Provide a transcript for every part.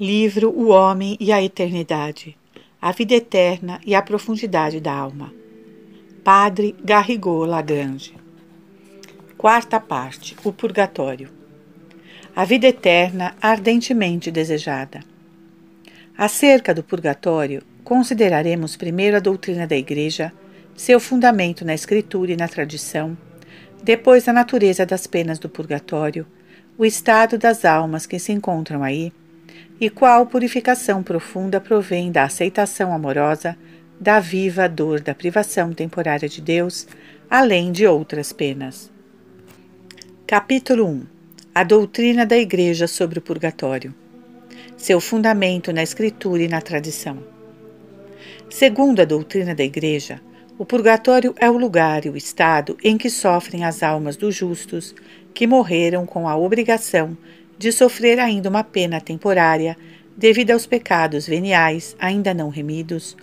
Livro O Homem e a Eternidade, A Vida Eterna e a Profundidade da Alma. Padre Garrigou Lagrange. Quarta parte: O Purgatório. A vida eterna ardentemente desejada. Acerca do purgatório, consideraremos primeiro a doutrina da Igreja, seu fundamento na Escritura e na tradição, depois a natureza das penas do purgatório, o estado das almas que se encontram aí e qual purificação profunda provém da aceitação amorosa da viva dor da privação temporária de Deus, além de outras penas. Capítulo 1 A doutrina da Igreja sobre o Purgatório. Seu fundamento na Escritura e na tradição. Segundo a doutrina da Igreja, o purgatório é o lugar e o estado em que sofrem as almas dos justos que morreram com a obrigação de sofrer ainda uma pena temporária devido aos pecados veniais ainda não remidos,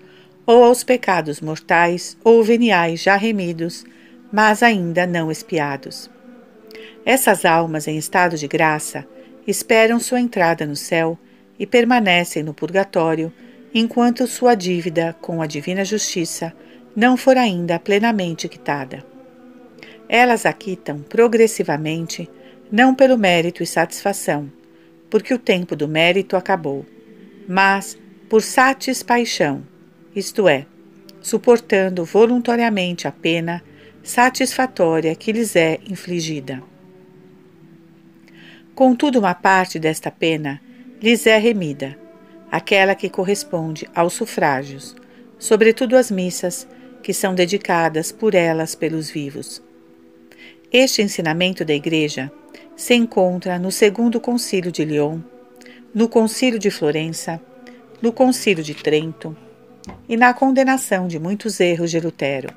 ou aos pecados mortais ou veniais já remidos, mas ainda não expiados. Essas almas em estado de graça esperam sua entrada no céu e permanecem no purgatório enquanto sua dívida com a divina justiça não for ainda plenamente quitada. Elas a quitam progressivamente não pelo mérito e satisfação, porque o tempo do mérito acabou, mas por satispaixão, isto é, suportando voluntariamente a pena satisfatória que lhes é infligida. Contudo, uma parte desta pena lhes é remida, aquela que corresponde aos sufrágios, sobretudo às missas, que são dedicadas por elas pelos vivos este ensinamento da Igreja se encontra no Segundo Concílio de Lyon, no Concílio de Florença, no Concílio de Trento e na condenação de muitos erros de Lutero.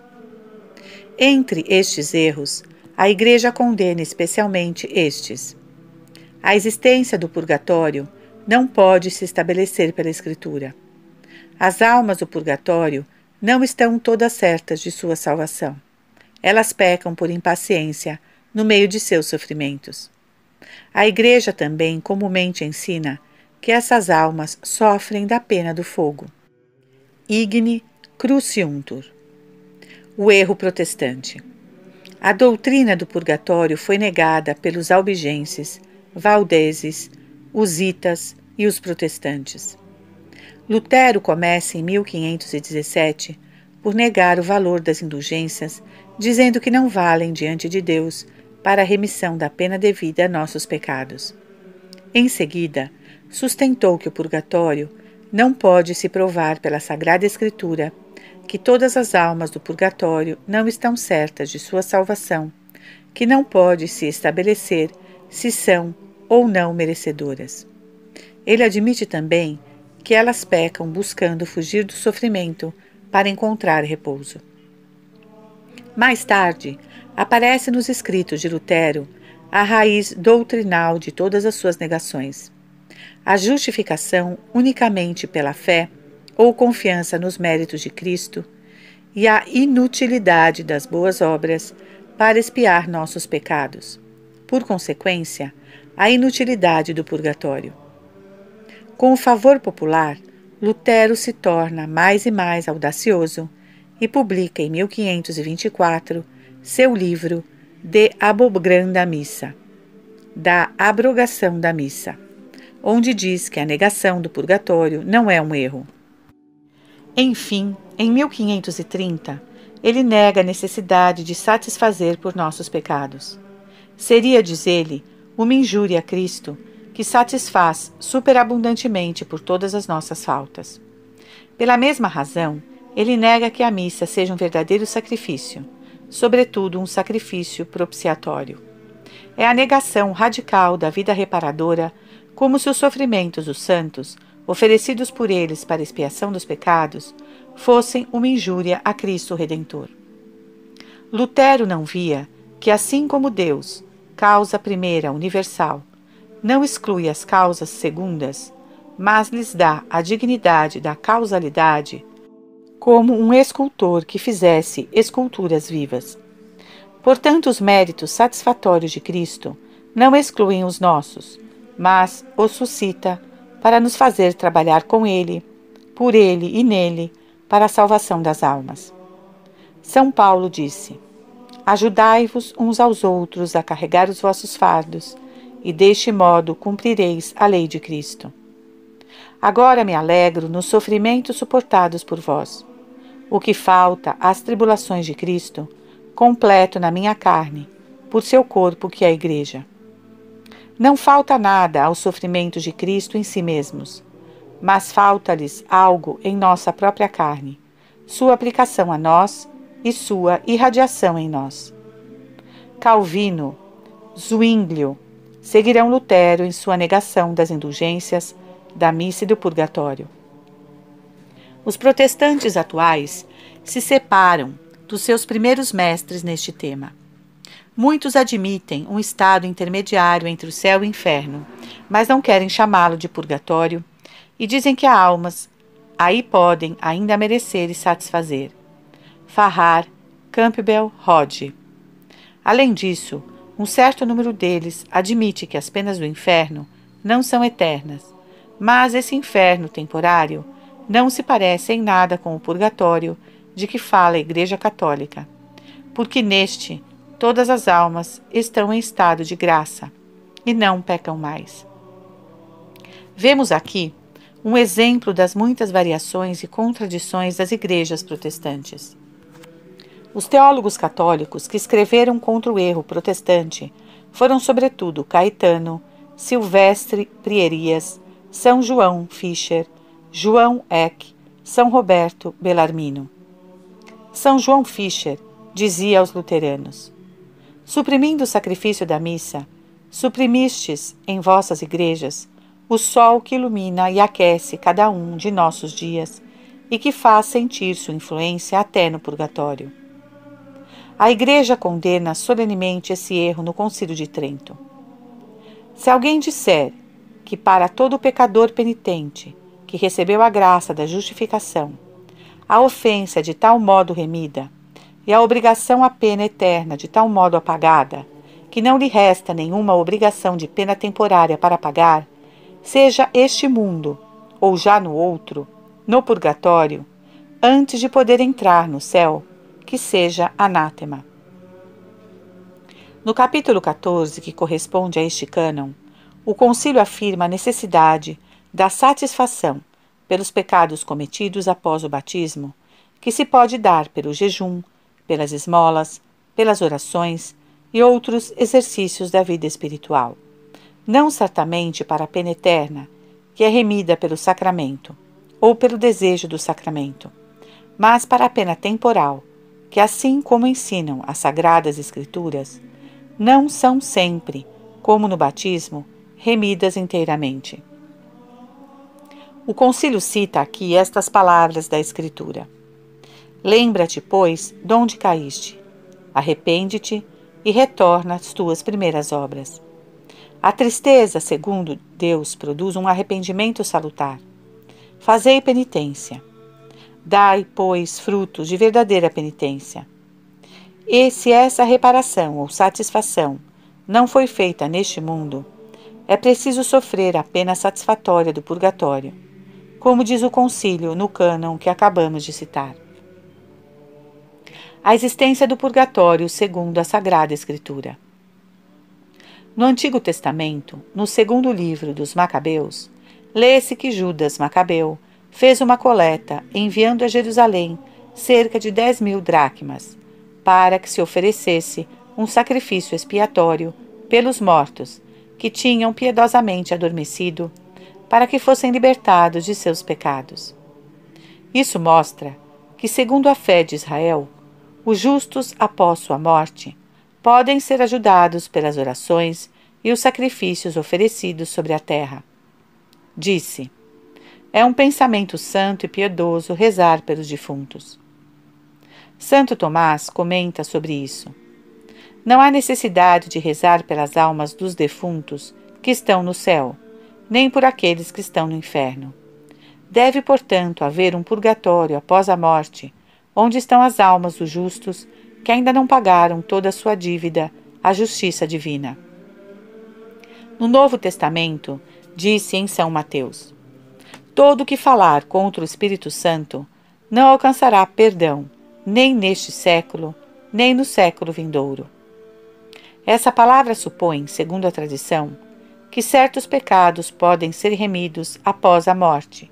Entre estes erros, a Igreja condena especialmente estes. A existência do purgatório não pode se estabelecer pela Escritura. As almas do purgatório não estão todas certas de sua salvação. Elas pecam por impaciência no meio de seus sofrimentos. A Igreja também comumente ensina que essas almas sofrem da pena do fogo. Igne cruciuntur. O erro protestante. A doutrina do purgatório foi negada pelos albigenses, valdeses, usitas e os protestantes. Lutero começa em 1517 por negar o valor das indulgências dizendo que não valem diante de Deus para a remissão da pena devida a nossos pecados. Em seguida, sustentou que o purgatório não pode se provar pela Sagrada Escritura que todas as almas do purgatório não estão certas de sua salvação, que não pode se estabelecer se são ou não merecedoras. Ele admite também que elas pecam buscando fugir do sofrimento para encontrar repouso. Mais tarde, aparece nos escritos de Lutero a raiz doutrinal de todas as suas negações. A justificação unicamente pela fé ou confiança nos méritos de Cristo e a inutilidade das boas obras para expiar nossos pecados. Por consequência, a inutilidade do purgatório. Com o favor popular, Lutero se torna mais e mais audacioso e publica em 1524 seu livro De Abogranda Missa, da abrogação da missa, onde diz que a negação do purgatório não é um erro. Enfim, em 1530, ele nega a necessidade de satisfazer por nossos pecados. Seria, diz ele, uma injúria a Cristo, que satisfaz superabundantemente por todas as nossas faltas. Pela mesma razão, ele nega que a missa seja um verdadeiro sacrifício, sobretudo um sacrifício propiciatório. É a negação radical da vida reparadora, como se os sofrimentos dos santos, oferecidos por eles para expiação dos pecados, fossem uma injúria a Cristo Redentor. Lutero não via que, assim como Deus, causa primeira universal, não exclui as causas segundas, mas lhes dá a dignidade da causalidade como um escultor que fizesse esculturas vivas. Portanto, os méritos satisfatórios de Cristo não excluem os nossos, mas os suscita para nos fazer trabalhar com Ele, por Ele e nele, para a salvação das almas. São Paulo disse: Ajudai-vos uns aos outros a carregar os vossos fardos, e deste modo cumprireis a lei de Cristo. Agora me alegro nos sofrimentos suportados por vós o que falta às tribulações de Cristo, completo na minha carne, por seu corpo que é a Igreja. Não falta nada aos sofrimentos de Cristo em si mesmos, mas falta-lhes algo em nossa própria carne, sua aplicação a nós e sua irradiação em nós. Calvino, Zwinglio seguirão Lutero em sua negação das indulgências, da missa e do purgatório. Os protestantes atuais se separam dos seus primeiros mestres neste tema. Muitos admitem um estado intermediário entre o céu e o inferno, mas não querem chamá-lo de purgatório e dizem que há almas aí podem ainda merecer e satisfazer. Farrar, Campbell, Hodge. Além disso, um certo número deles admite que as penas do inferno não são eternas, mas esse inferno temporário não se parece em nada com o purgatório de que fala a Igreja Católica, porque neste todas as almas estão em estado de graça e não pecam mais. Vemos aqui um exemplo das muitas variações e contradições das igrejas protestantes. Os teólogos católicos que escreveram contra o erro protestante foram, sobretudo, Caetano, Silvestre Prierias, São João Fischer, João Eck, São Roberto Bellarmino. São João Fischer dizia aos luteranos: Suprimindo o sacrifício da missa, suprimistes em vossas igrejas o sol que ilumina e aquece cada um de nossos dias e que faz sentir sua influência até no purgatório. A Igreja condena solenemente esse erro no Concílio de Trento. Se alguém disser que para todo pecador penitente que recebeu a graça da justificação, a ofensa de tal modo remida, e a obrigação à pena eterna de tal modo apagada, que não lhe resta nenhuma obrigação de pena temporária para pagar, seja este mundo, ou já no outro, no purgatório, antes de poder entrar no céu, que seja anátema. No capítulo 14, que corresponde a este cânon, o concílio afirma a necessidade da satisfação pelos pecados cometidos após o batismo, que se pode dar pelo jejum, pelas esmolas, pelas orações e outros exercícios da vida espiritual, não certamente para a pena eterna, que é remida pelo sacramento ou pelo desejo do sacramento, mas para a pena temporal, que, assim como ensinam as Sagradas Escrituras, não são sempre, como no batismo, remidas inteiramente. O concílio cita aqui estas palavras da Escritura: Lembra-te, pois, de onde caíste, arrepende-te e retorna às tuas primeiras obras. A tristeza, segundo Deus, produz um arrependimento salutar. Fazei penitência. Dai, pois, frutos de verdadeira penitência. E se essa reparação ou satisfação não foi feita neste mundo, é preciso sofrer a pena satisfatória do purgatório como diz o concílio no cânon que acabamos de citar. A existência do purgatório segundo a Sagrada Escritura. No Antigo Testamento, no segundo livro dos Macabeus, lê-se que Judas Macabeu fez uma coleta enviando a Jerusalém cerca de 10 mil dracmas para que se oferecesse um sacrifício expiatório pelos mortos que tinham piedosamente adormecido para que fossem libertados de seus pecados. Isso mostra que, segundo a fé de Israel, os justos após sua morte podem ser ajudados pelas orações e os sacrifícios oferecidos sobre a terra. Disse: É um pensamento santo e piedoso rezar pelos defuntos. Santo Tomás comenta sobre isso. Não há necessidade de rezar pelas almas dos defuntos que estão no céu, nem por aqueles que estão no inferno. Deve, portanto, haver um purgatório após a morte, onde estão as almas dos justos que ainda não pagaram toda a sua dívida à justiça divina. No Novo Testamento, disse em São Mateus: Todo que falar contra o Espírito Santo não alcançará perdão, nem neste século, nem no século vindouro. Essa palavra supõe, segundo a tradição, que certos pecados podem ser remidos após a morte,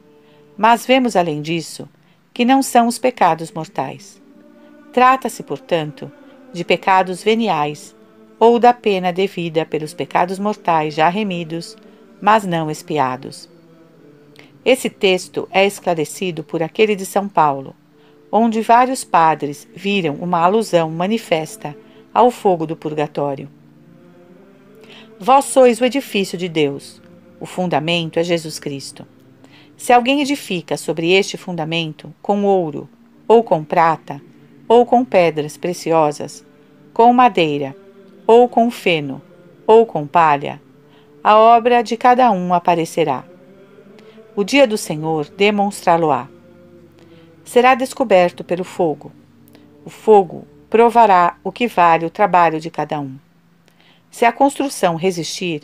mas vemos além disso que não são os pecados mortais. Trata-se, portanto, de pecados veniais ou da pena devida pelos pecados mortais já remidos, mas não espiados. Esse texto é esclarecido por aquele de São Paulo, onde vários padres viram uma alusão manifesta ao fogo do purgatório. Vós sois o edifício de Deus. O fundamento é Jesus Cristo. Se alguém edifica sobre este fundamento com ouro, ou com prata, ou com pedras preciosas, com madeira, ou com feno, ou com palha, a obra de cada um aparecerá. O dia do Senhor demonstrá-lo-á. Será descoberto pelo fogo. O fogo provará o que vale o trabalho de cada um. Se a construção resistir,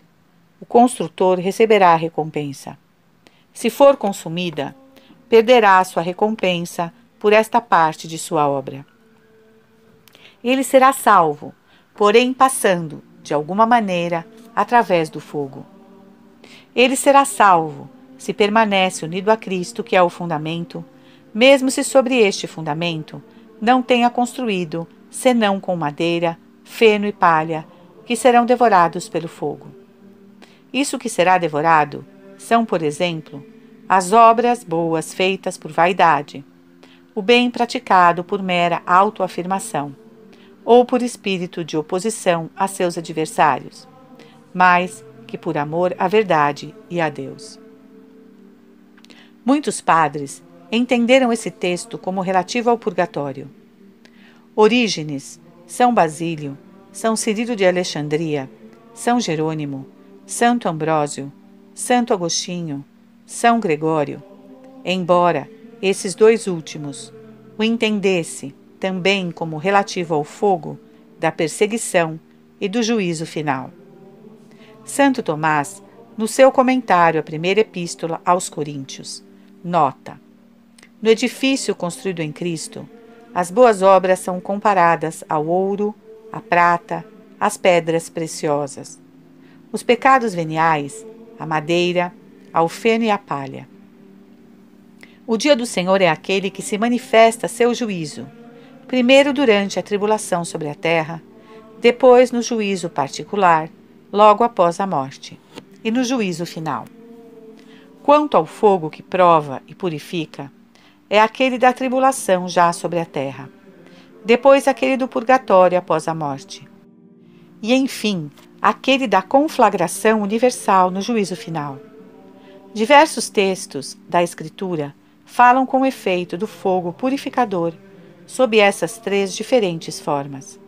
o construtor receberá a recompensa. Se for consumida, perderá sua recompensa por esta parte de sua obra. Ele será salvo, porém passando, de alguma maneira, através do fogo. Ele será salvo se permanece unido a Cristo, que é o fundamento, mesmo se sobre este fundamento não tenha construído, senão com madeira, feno e palha, que serão devorados pelo fogo. Isso que será devorado são, por exemplo, as obras boas feitas por vaidade, o bem praticado por mera autoafirmação, ou por espírito de oposição a seus adversários, mas que por amor à verdade e a Deus. Muitos padres entenderam esse texto como relativo ao purgatório. Orígenes, São Basílio, são Cirilo de Alexandria, São Jerônimo, Santo Ambrósio, Santo Agostinho, São Gregório. Embora esses dois últimos o entendesse também como relativo ao fogo, da perseguição e do juízo final. Santo Tomás, no seu comentário à primeira epístola aos Coríntios, nota: No edifício construído em Cristo, as boas obras são comparadas ao ouro a prata, as pedras preciosas, os pecados veniais, a madeira, a feno e a palha. O dia do Senhor é aquele que se manifesta seu juízo, primeiro durante a tribulação sobre a terra, depois no juízo particular, logo após a morte, e no juízo final. Quanto ao fogo que prova e purifica, é aquele da tribulação já sobre a terra depois aquele do purgatório após a morte. E enfim, aquele da conflagração universal no juízo final. Diversos textos da Escritura falam com efeito do fogo purificador sob essas três diferentes formas.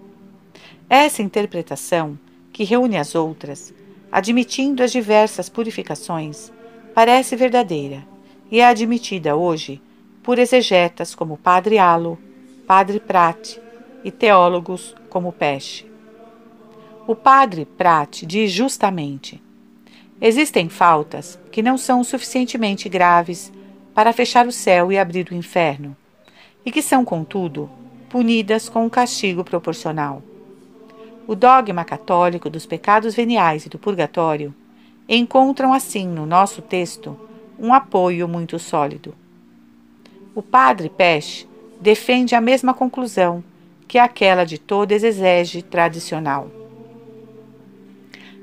Essa interpretação, que reúne as outras, admitindo as diversas purificações, parece verdadeira e é admitida hoje por exegetas como Padre Alo, Padre Prat e teólogos como Peche. O Padre Prat diz justamente: existem faltas que não são suficientemente graves para fechar o céu e abrir o inferno, e que são, contudo, punidas com um castigo proporcional. O dogma católico dos pecados veniais e do purgatório encontram assim no nosso texto um apoio muito sólido. O padre Pesch defende a mesma conclusão que aquela de toda exegese tradicional.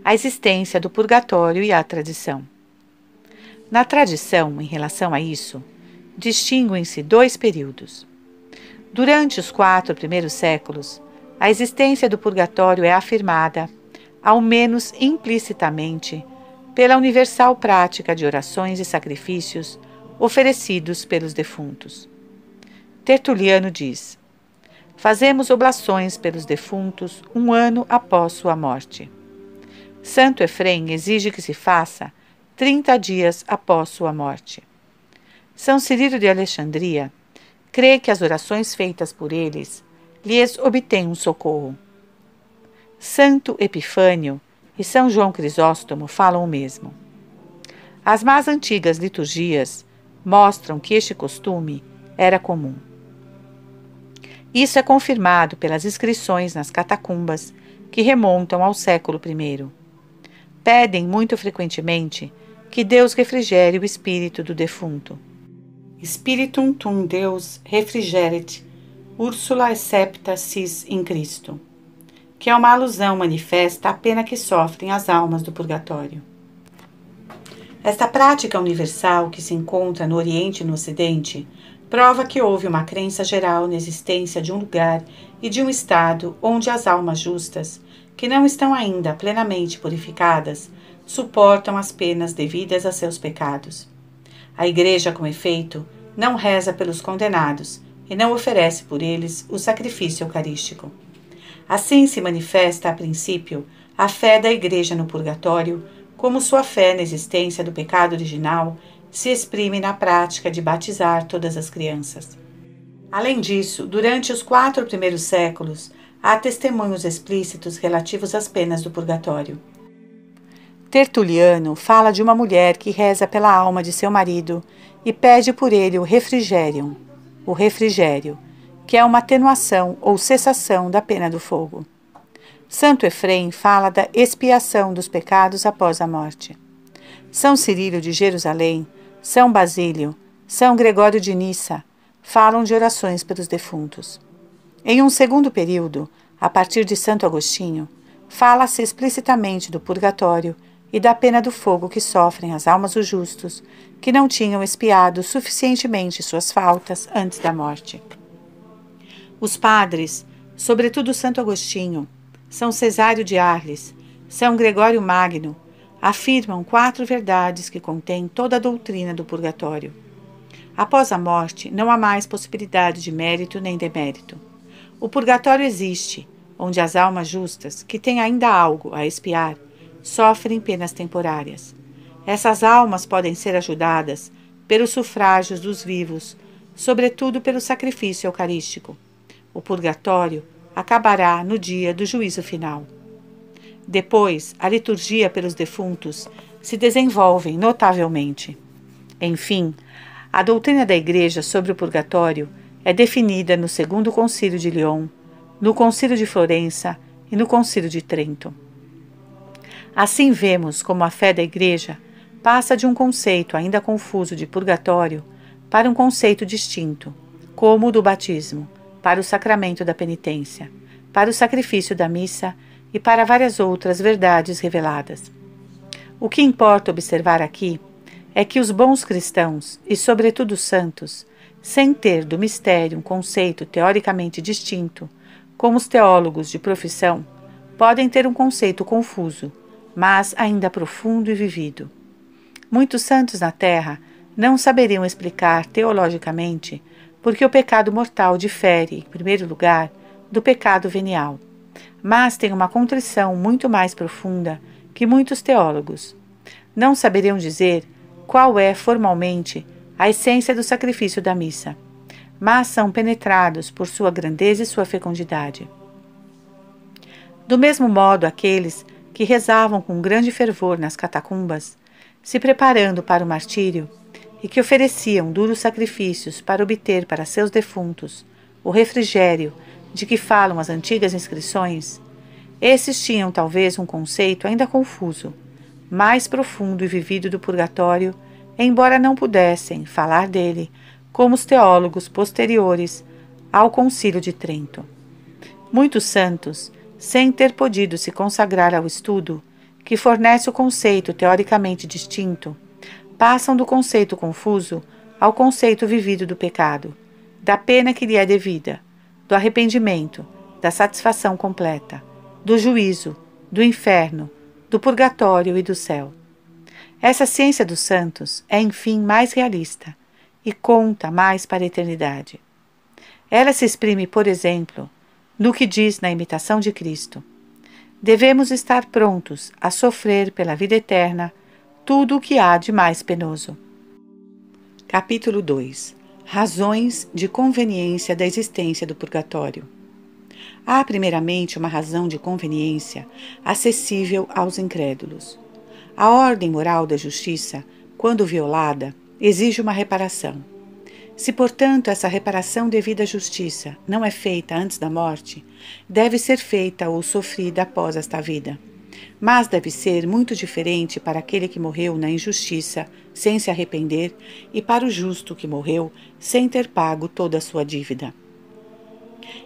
A existência do purgatório e a tradição. Na tradição, em relação a isso, distinguem-se dois períodos. Durante os quatro primeiros séculos, a existência do purgatório é afirmada, ao menos implicitamente, pela universal prática de orações e sacrifícios oferecidos pelos defuntos. Tertuliano diz: Fazemos oblações pelos defuntos um ano após sua morte. Santo Efrem exige que se faça 30 dias após sua morte. São Cirilo de Alexandria crê que as orações feitas por eles lhes obtêm um socorro. Santo Epifânio e São João Crisóstomo falam o mesmo. As mais antigas liturgias mostram que este costume era comum. Isso é confirmado pelas inscrições nas catacumbas, que remontam ao século I. Pedem muito frequentemente que Deus refrigere o espírito do defunto. Spiritum tum Deus refrigeret, Ursula excepta sis in Cristo, que é uma alusão manifesta à pena que sofrem as almas do purgatório. Esta prática universal que se encontra no Oriente e no Ocidente prova que houve uma crença geral na existência de um lugar e de um estado onde as almas justas, que não estão ainda plenamente purificadas, suportam as penas devidas a seus pecados. A Igreja, com efeito, não reza pelos condenados e não oferece por eles o sacrifício eucarístico. Assim se manifesta, a princípio, a fé da Igreja no purgatório como sua fé na existência do pecado original se exprime na prática de batizar todas as crianças. Além disso, durante os quatro primeiros séculos, há testemunhos explícitos relativos às penas do purgatório. Tertuliano fala de uma mulher que reza pela alma de seu marido e pede por ele o refrigério, o refrigério, que é uma atenuação ou cessação da pena do fogo. Santo Efrem fala da expiação dos pecados após a morte. São Cirilo de Jerusalém são Basílio, São Gregório de Nissa falam de orações pelos defuntos. Em um segundo período, a partir de Santo Agostinho, fala-se explicitamente do purgatório e da pena do fogo que sofrem as almas dos justos, que não tinham espiado suficientemente suas faltas antes da morte. Os padres, sobretudo Santo Agostinho, São Cesário de Arles, São Gregório Magno, afirmam quatro verdades que contêm toda a doutrina do purgatório. Após a morte, não há mais possibilidade de mérito nem demérito. O purgatório existe, onde as almas justas, que têm ainda algo a expiar, sofrem penas temporárias. Essas almas podem ser ajudadas pelos sufrágios dos vivos, sobretudo pelo sacrifício eucarístico. O purgatório acabará no dia do juízo final. Depois, a liturgia pelos defuntos se desenvolve notavelmente. Enfim, a doutrina da Igreja sobre o purgatório é definida no Segundo Concílio de Lyon, no Concílio de Florença e no Concílio de Trento. Assim vemos como a fé da Igreja passa de um conceito ainda confuso de purgatório para um conceito distinto, como o do batismo, para o sacramento da penitência, para o sacrifício da missa e para várias outras verdades reveladas. O que importa observar aqui é que os bons cristãos, e sobretudo os santos, sem ter do mistério um conceito teoricamente distinto, como os teólogos de profissão, podem ter um conceito confuso, mas ainda profundo e vivido. Muitos santos na Terra não saberiam explicar teologicamente porque o pecado mortal difere, em primeiro lugar, do pecado venial mas tem uma contrição muito mais profunda que muitos teólogos. Não saberiam dizer qual é formalmente a essência do sacrifício da missa, mas são penetrados por sua grandeza e sua fecundidade. Do mesmo modo, aqueles que rezavam com grande fervor nas catacumbas, se preparando para o martírio, e que ofereciam duros sacrifícios para obter para seus defuntos o refrigério de que falam as antigas inscrições, esses tinham talvez um conceito ainda confuso, mais profundo e vivido do purgatório, embora não pudessem falar dele, como os teólogos posteriores ao Concílio de Trento. Muitos santos, sem ter podido se consagrar ao estudo, que fornece o conceito teoricamente distinto, passam do conceito confuso ao conceito vivido do pecado, da pena que lhe é devida do arrependimento, da satisfação completa, do juízo, do inferno, do purgatório e do céu. Essa ciência dos santos é, enfim, mais realista e conta mais para a eternidade. Ela se exprime, por exemplo, no que diz na imitação de Cristo. Devemos estar prontos a sofrer pela vida eterna tudo o que há de mais penoso. Capítulo 2 Razões de conveniência da existência do purgatório. Há, primeiramente, uma razão de conveniência acessível aos incrédulos. A ordem moral da justiça, quando violada, exige uma reparação. Se, portanto, essa reparação devida à justiça não é feita antes da morte, deve ser feita ou sofrida após esta vida mas deve ser muito diferente para aquele que morreu na injustiça, sem se arrepender, e para o justo que morreu sem ter pago toda a sua dívida.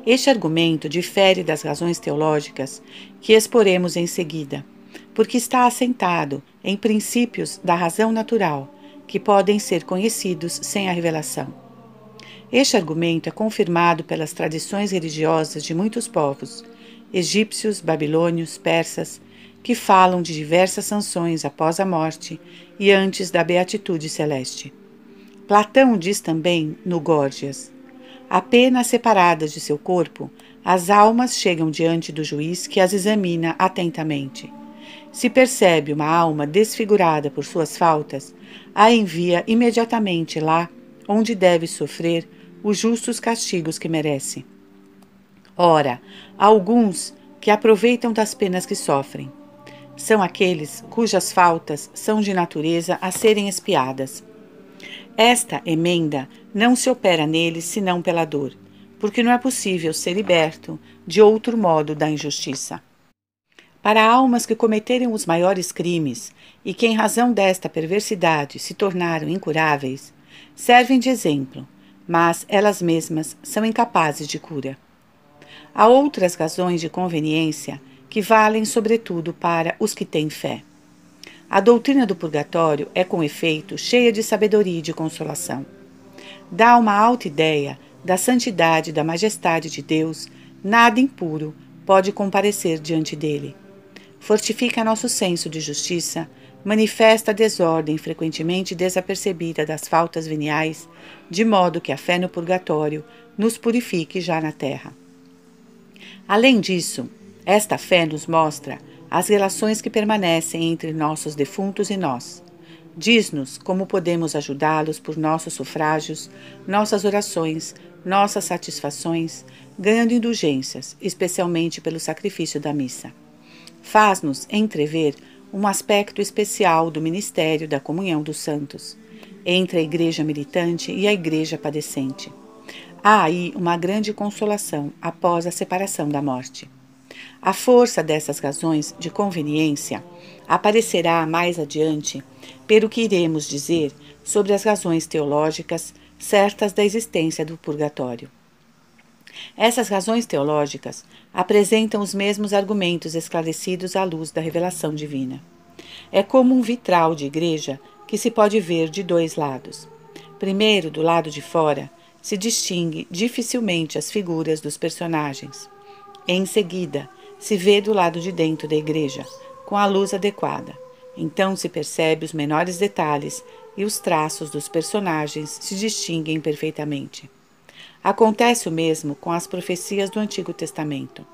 Este argumento difere das razões teológicas que exporemos em seguida, porque está assentado em princípios da razão natural que podem ser conhecidos sem a revelação. Este argumento é confirmado pelas tradições religiosas de muitos povos, egípcios, babilônios, persas, que falam de diversas sanções após a morte e antes da beatitude celeste. Platão diz também, no Gorgias: apenas separadas de seu corpo, as almas chegam diante do juiz que as examina atentamente. Se percebe uma alma desfigurada por suas faltas, a envia imediatamente lá onde deve sofrer os justos castigos que merece. Ora, alguns que aproveitam das penas que sofrem são aqueles cujas faltas são de natureza a serem espiadas. Esta emenda não se opera neles senão pela dor, porque não é possível ser liberto de outro modo da injustiça. Para almas que cometeram os maiores crimes e que, em razão desta perversidade, se tornaram incuráveis, servem de exemplo, mas elas mesmas são incapazes de cura. Há outras razões de conveniência que valem sobretudo para os que têm fé. A doutrina do purgatório é, com efeito, cheia de sabedoria e de consolação. Dá uma alta ideia da santidade e da majestade de Deus, nada impuro pode comparecer diante dele. Fortifica nosso senso de justiça, manifesta a desordem frequentemente desapercebida das faltas veniais, de modo que a fé no purgatório nos purifique já na terra. Além disso, esta fé nos mostra as relações que permanecem entre nossos defuntos e nós. Diz-nos como podemos ajudá-los por nossos sufrágios, nossas orações, nossas satisfações, ganhando indulgências, especialmente pelo sacrifício da missa. Faz-nos entrever um aspecto especial do ministério da comunhão dos santos, entre a igreja militante e a igreja padecente. Há aí uma grande consolação após a separação da morte. A força dessas razões de conveniência aparecerá mais adiante pelo que iremos dizer sobre as razões teológicas certas da existência do purgatório. Essas razões teológicas apresentam os mesmos argumentos esclarecidos à luz da revelação divina. É como um vitral de igreja que se pode ver de dois lados. Primeiro, do lado de fora, se distingue dificilmente as figuras dos personagens. Em seguida, se vê do lado de dentro da igreja, com a luz adequada. Então se percebe os menores detalhes e os traços dos personagens se distinguem perfeitamente. Acontece o mesmo com as profecias do Antigo Testamento.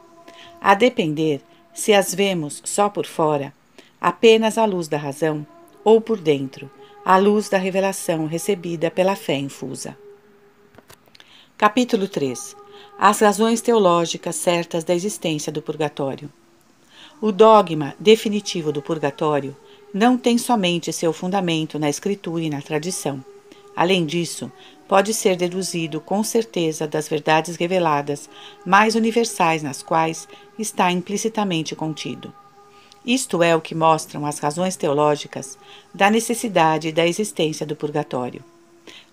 A depender se as vemos só por fora, apenas à luz da razão, ou por dentro, à luz da revelação recebida pela fé infusa. Capítulo 3 as razões teológicas certas da existência do purgatório. O dogma definitivo do purgatório não tem somente seu fundamento na escritura e na tradição. Além disso, pode ser deduzido com certeza das verdades reveladas mais universais nas quais está implicitamente contido. Isto é o que mostram as razões teológicas da necessidade da existência do purgatório.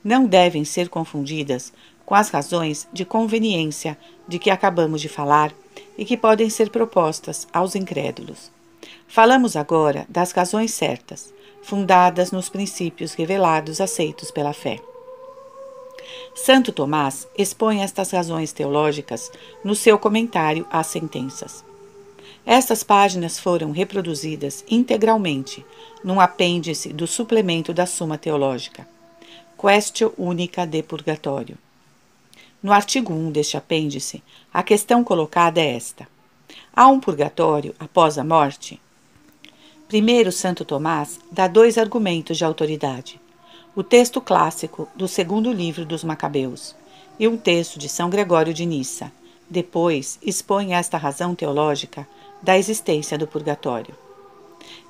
Não devem ser confundidas com as razões de conveniência de que acabamos de falar e que podem ser propostas aos incrédulos. Falamos agora das razões certas, fundadas nos princípios revelados aceitos pela fé. Santo Tomás expõe estas razões teológicas no seu comentário às sentenças. Estas páginas foram reproduzidas integralmente num apêndice do suplemento da Suma Teológica, Questio Única de Purgatório. No artigo 1 deste apêndice, a questão colocada é esta: Há um purgatório após a morte? Primeiro, Santo Tomás dá dois argumentos de autoridade: o texto clássico do segundo livro dos Macabeus e um texto de São Gregório de Nissa. Depois, expõe esta razão teológica da existência do purgatório.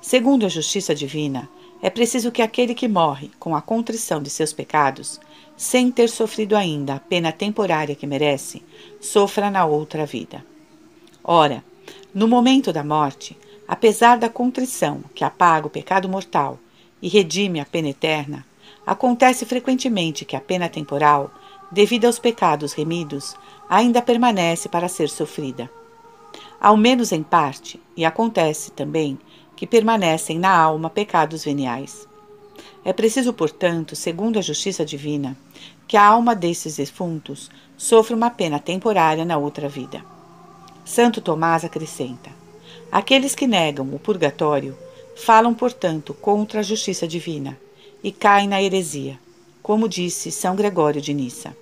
Segundo a justiça divina, é preciso que aquele que morre com a contrição de seus pecados sem ter sofrido ainda a pena temporária que merece, sofra na outra vida. Ora, no momento da morte, apesar da contrição que apaga o pecado mortal e redime a pena eterna, acontece frequentemente que a pena temporal, devido aos pecados remidos, ainda permanece para ser sofrida. Ao menos em parte, e acontece também que permanecem na alma pecados veniais. É preciso, portanto, segundo a justiça divina, que a alma desses defuntos sofra uma pena temporária na outra vida. Santo Tomás acrescenta: Aqueles que negam o purgatório falam, portanto, contra a justiça divina e caem na heresia, como disse São Gregório de Nissa.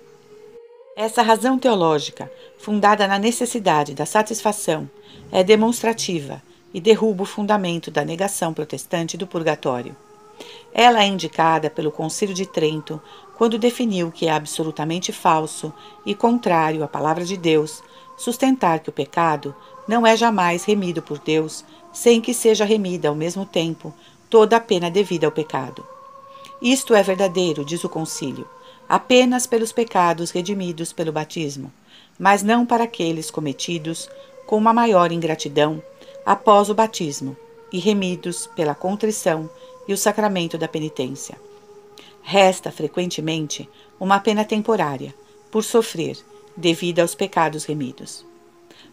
Essa razão teológica, fundada na necessidade da satisfação, é demonstrativa e derruba o fundamento da negação protestante do purgatório. Ela é indicada pelo Concílio de Trento quando definiu que é absolutamente falso e contrário à palavra de Deus sustentar que o pecado não é jamais remido por Deus sem que seja remida ao mesmo tempo toda a pena devida ao pecado. Isto é verdadeiro, diz o concílio, apenas pelos pecados redimidos pelo batismo, mas não para aqueles cometidos com uma maior ingratidão após o batismo e remidos pela contrição e o sacramento da penitência. Resta, frequentemente, uma pena temporária, por sofrer, devido aos pecados remidos.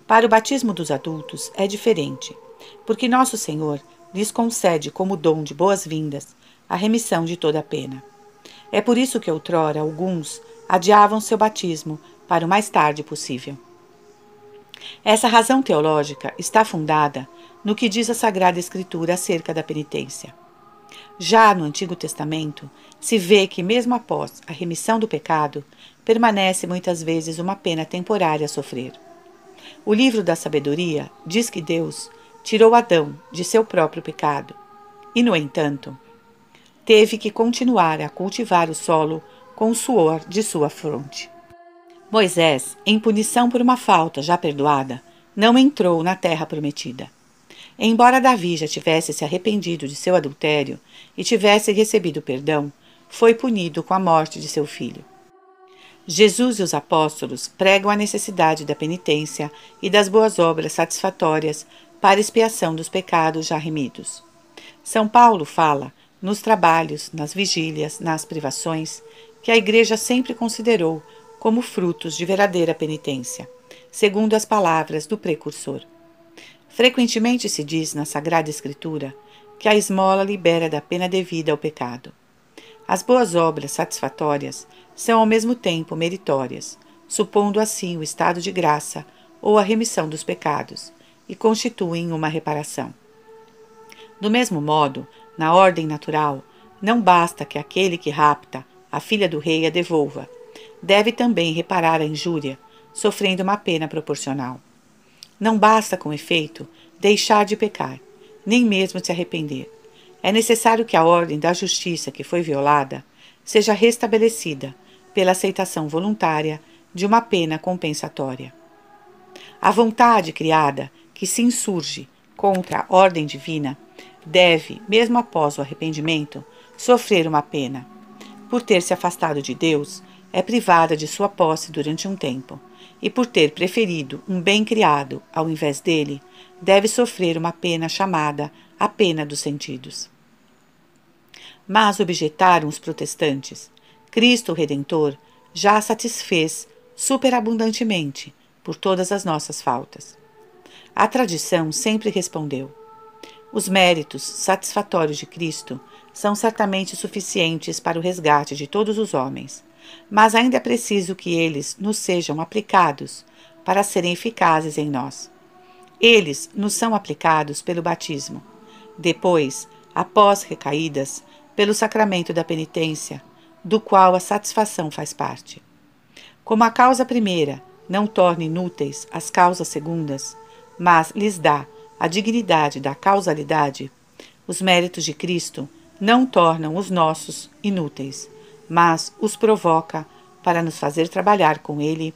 Para o batismo dos adultos é diferente, porque Nosso Senhor lhes concede como dom de boas-vindas a remissão de toda a pena. É por isso que outrora alguns adiavam seu batismo para o mais tarde possível. Essa razão teológica está fundada no que diz a Sagrada Escritura acerca da penitência. Já no Antigo Testamento, se vê que, mesmo após a remissão do pecado, permanece muitas vezes uma pena temporária a sofrer. O livro da Sabedoria diz que Deus tirou Adão de seu próprio pecado e, no entanto, teve que continuar a cultivar o solo com o suor de sua fronte. Moisés, em punição por uma falta já perdoada, não entrou na terra prometida. Embora Davi já tivesse se arrependido de seu adultério e tivesse recebido perdão, foi punido com a morte de seu filho. Jesus e os apóstolos pregam a necessidade da penitência e das boas obras satisfatórias para expiação dos pecados já remidos. São Paulo fala, nos trabalhos, nas vigílias, nas privações, que a Igreja sempre considerou como frutos de verdadeira penitência, segundo as palavras do precursor. Frequentemente se diz na Sagrada Escritura que a esmola libera da pena devida ao pecado. As boas obras satisfatórias são ao mesmo tempo meritórias, supondo assim o estado de graça ou a remissão dos pecados, e constituem uma reparação. Do mesmo modo, na ordem natural, não basta que aquele que rapta a filha do rei a devolva. Deve também reparar a injúria, sofrendo uma pena proporcional. Não basta, com efeito, deixar de pecar, nem mesmo se arrepender. É necessário que a ordem da justiça que foi violada seja restabelecida pela aceitação voluntária de uma pena compensatória. A vontade criada que se insurge contra a ordem divina deve, mesmo após o arrependimento, sofrer uma pena. Por ter se afastado de Deus, é privada de sua posse durante um tempo, e por ter preferido um bem criado ao invés dele, deve sofrer uma pena chamada a pena dos sentidos. Mas objetaram os protestantes: Cristo o Redentor já satisfez superabundantemente por todas as nossas faltas. A tradição sempre respondeu: os méritos satisfatórios de Cristo são certamente suficientes para o resgate de todos os homens, mas ainda é preciso que eles nos sejam aplicados para serem eficazes em nós. Eles nos são aplicados pelo batismo, depois, após recaídas, pelo sacramento da penitência, do qual a satisfação faz parte. Como a causa primeira não torna inúteis as causas segundas, mas lhes dá a dignidade da causalidade, os méritos de Cristo não tornam os nossos inúteis mas os provoca para nos fazer trabalhar com Ele,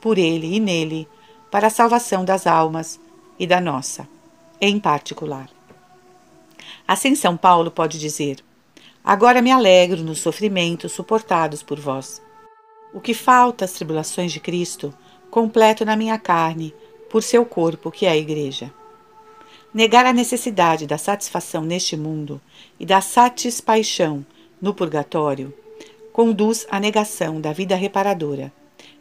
por Ele e nele, para a salvação das almas e da nossa, em particular. Assim, São Paulo pode dizer: Agora me alegro nos sofrimentos suportados por vós. O que falta às tribulações de Cristo, completo na minha carne, por seu corpo, que é a Igreja. Negar a necessidade da satisfação neste mundo e da satispaixão no purgatório conduz à negação da vida reparadora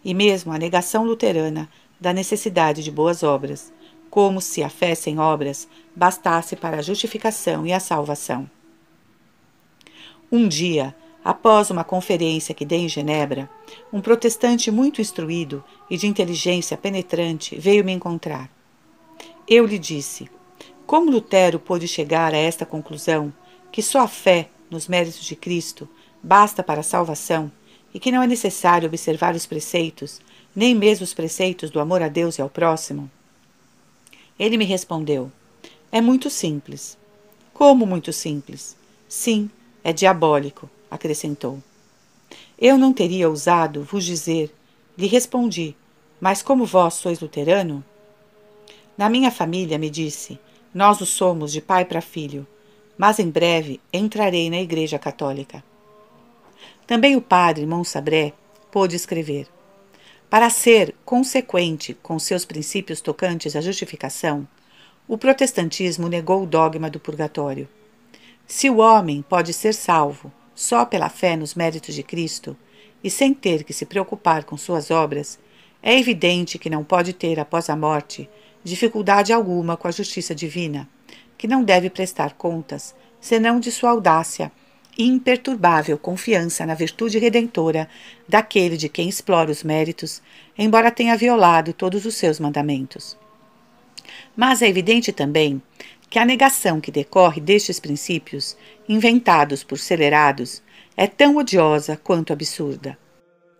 e mesmo à negação luterana da necessidade de boas obras, como se a fé sem obras bastasse para a justificação e a salvação. Um dia, após uma conferência que dei em Genebra, um protestante muito instruído e de inteligência penetrante veio me encontrar. Eu lhe disse: Como Lutero pôde chegar a esta conclusão que só a fé nos méritos de Cristo basta para a salvação e que não é necessário observar os preceitos, nem mesmo os preceitos do amor a Deus e ao próximo? Ele me respondeu: É muito simples. Como muito simples? Sim, é diabólico, acrescentou. Eu não teria ousado vos dizer, lhe respondi, mas como vós sois luterano? Na minha família, me disse, nós o somos de pai para filho, mas em breve entrarei na Igreja Católica. Também o padre Monsabré pôde escrever: Para ser consequente com seus princípios tocantes à justificação, o protestantismo negou o dogma do purgatório. Se o homem pode ser salvo só pela fé nos méritos de Cristo e sem ter que se preocupar com suas obras, é evidente que não pode ter, após a morte, dificuldade alguma com a justiça divina, que não deve prestar contas senão de sua audácia e imperturbável confiança na virtude redentora daquele de quem explora os méritos, embora tenha violado todos os seus mandamentos. Mas é evidente também que a negação que decorre destes princípios, inventados por celerados, é tão odiosa quanto absurda.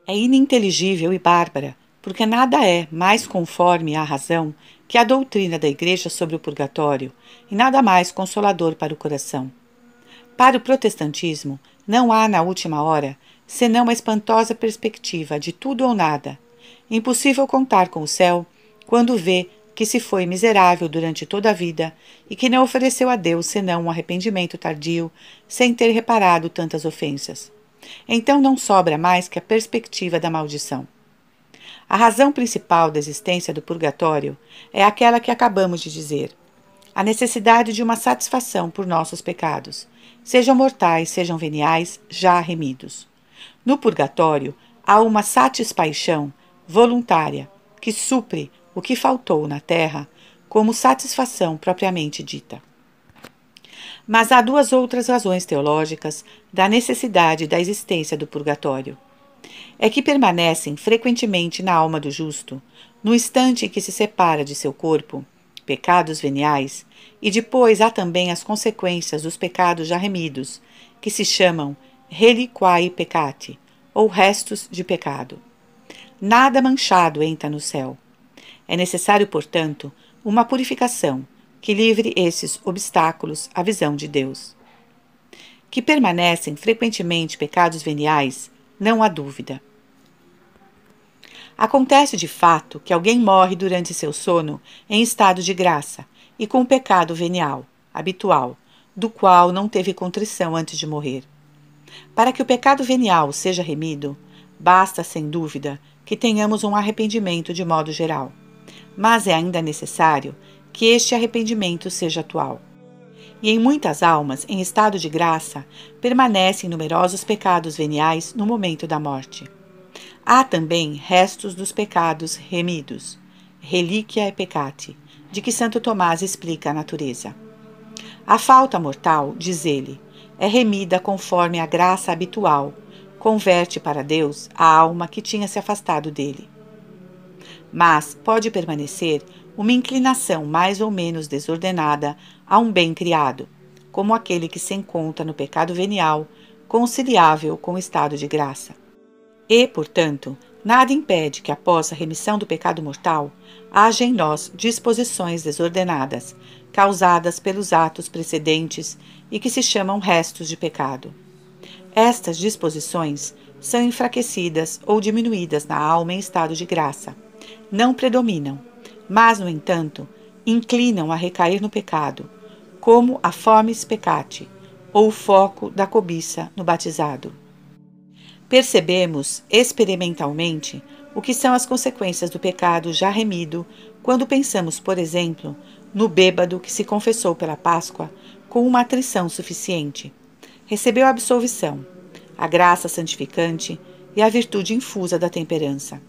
É ininteligível e bárbara, porque nada é mais conforme à razão que a doutrina da Igreja sobre o purgatório, e nada mais consolador para o coração. Para o protestantismo, não há na última hora senão a espantosa perspectiva de tudo ou nada. Impossível contar com o céu quando vê que se foi miserável durante toda a vida e que não ofereceu a Deus senão um arrependimento tardio, sem ter reparado tantas ofensas. Então não sobra mais que a perspectiva da maldição. A razão principal da existência do purgatório é aquela que acabamos de dizer: a necessidade de uma satisfação por nossos pecados sejam mortais, sejam veniais, já remidos. No purgatório há uma satisfação voluntária que supre o que faltou na terra como satisfação propriamente dita. Mas há duas outras razões teológicas da necessidade da existência do purgatório. É que permanecem frequentemente na alma do justo, no instante em que se separa de seu corpo, pecados veniais e depois há também as consequências dos pecados já remidos, que se chamam reliquae peccati, ou restos de pecado. Nada manchado entra no céu. É necessário, portanto, uma purificação que livre esses obstáculos à visão de Deus. Que permanecem frequentemente pecados veniais, não há dúvida. Acontece de fato que alguém morre durante seu sono em estado de graça, e com o pecado venial, habitual, do qual não teve contrição antes de morrer. Para que o pecado venial seja remido, basta, sem dúvida, que tenhamos um arrependimento de modo geral. Mas é ainda necessário que este arrependimento seja atual. E em muitas almas, em estado de graça, permanecem numerosos pecados veniais no momento da morte. Há também restos dos pecados remidos, relíquia e pecati, de que Santo Tomás explica a natureza. A falta mortal, diz ele, é remida conforme a graça habitual, converte para Deus a alma que tinha se afastado dele. Mas pode permanecer uma inclinação mais ou menos desordenada a um bem criado, como aquele que se encontra no pecado venial, conciliável com o estado de graça. E, portanto, Nada impede que, após a remissão do pecado mortal, haja em nós disposições desordenadas, causadas pelos atos precedentes e que se chamam restos de pecado. Estas disposições são enfraquecidas ou diminuídas na alma em estado de graça. Não predominam, mas, no entanto, inclinam a recair no pecado, como a fome especate ou o foco da cobiça no batizado. Percebemos experimentalmente o que são as consequências do pecado já remido quando pensamos, por exemplo, no bêbado que se confessou pela Páscoa com uma atrição suficiente. Recebeu a absolvição, a graça santificante e a virtude infusa da temperança.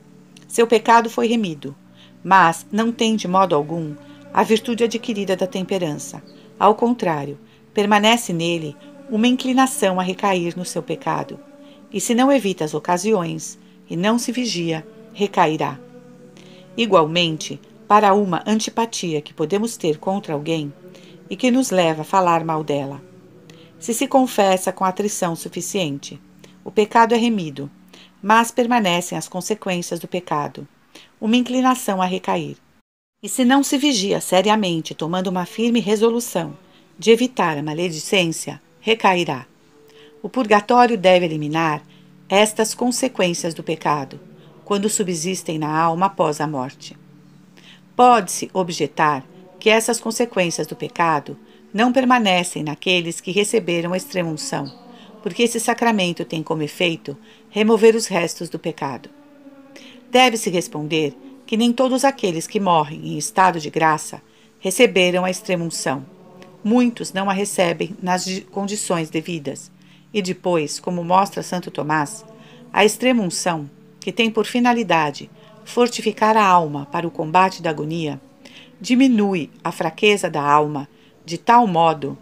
Seu pecado foi remido, mas não tem de modo algum a virtude adquirida da temperança. Ao contrário, permanece nele uma inclinação a recair no seu pecado. E se não evita as ocasiões e não se vigia, recairá. Igualmente, para uma antipatia que podemos ter contra alguém e que nos leva a falar mal dela. Se se confessa com atrição suficiente, o pecado é remido, mas permanecem as consequências do pecado, uma inclinação a recair. E se não se vigia seriamente, tomando uma firme resolução de evitar a maledicência, recairá. O purgatório deve eliminar estas consequências do pecado, quando subsistem na alma após a morte. Pode-se objetar que essas consequências do pecado não permanecem naqueles que receberam a extremunção, porque esse sacramento tem como efeito remover os restos do pecado. Deve-se responder que nem todos aqueles que morrem em estado de graça receberam a extremunção. Muitos não a recebem nas condições devidas e depois, como mostra Santo Tomás, a extremunção, que tem por finalidade fortificar a alma para o combate da agonia, diminui a fraqueza da alma de tal modo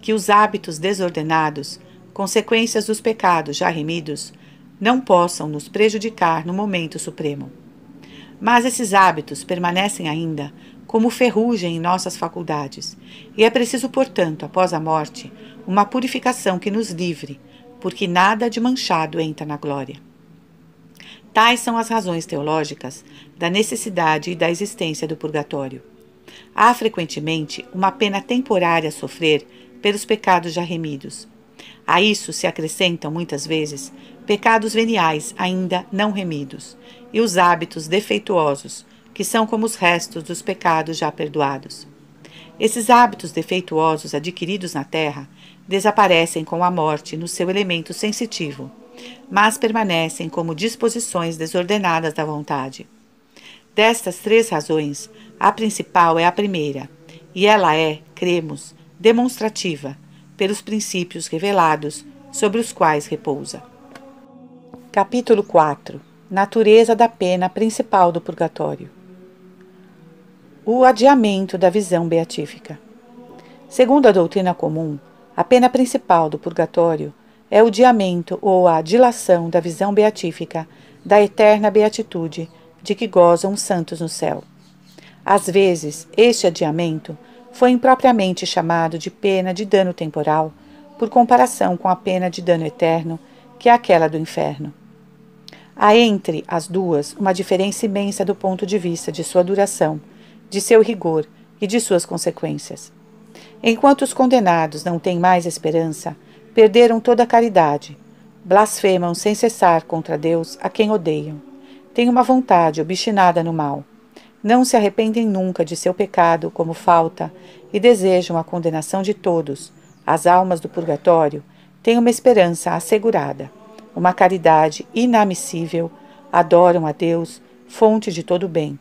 que os hábitos desordenados, consequências dos pecados já remidos, não possam nos prejudicar no momento supremo. Mas esses hábitos permanecem ainda como ferrugem em nossas faculdades, e é preciso, portanto, após a morte, uma purificação que nos livre, porque nada de manchado entra na glória. Tais são as razões teológicas da necessidade e da existência do purgatório. Há frequentemente uma pena temporária a sofrer pelos pecados já remidos. A isso se acrescentam muitas vezes pecados veniais ainda não remidos e os hábitos defeituosos, que são como os restos dos pecados já perdoados. Esses hábitos defeituosos adquiridos na terra desaparecem com a morte no seu elemento sensitivo, mas permanecem como disposições desordenadas da vontade. Destas três razões, a principal é a primeira, e ela é, cremos, demonstrativa pelos princípios revelados sobre os quais repousa. Capítulo 4 Natureza da pena principal do purgatório. O adiamento da visão beatífica. Segundo a doutrina comum, a pena principal do purgatório é o diamento ou a dilação da visão beatífica, da eterna beatitude de que gozam os santos no céu. Às vezes, este adiamento foi impropriamente chamado de pena de dano temporal, por comparação com a pena de dano eterno, que é aquela do inferno. Há entre as duas uma diferença imensa do ponto de vista de sua duração, de seu rigor e de suas consequências. Enquanto os condenados não têm mais esperança, perderam toda a caridade. Blasfemam sem cessar contra Deus a quem odeiam. Têm uma vontade obstinada no mal. Não se arrependem nunca de seu pecado como falta e desejam a condenação de todos. As almas do purgatório têm uma esperança assegurada, uma caridade inamissível, adoram a Deus, fonte de todo bem.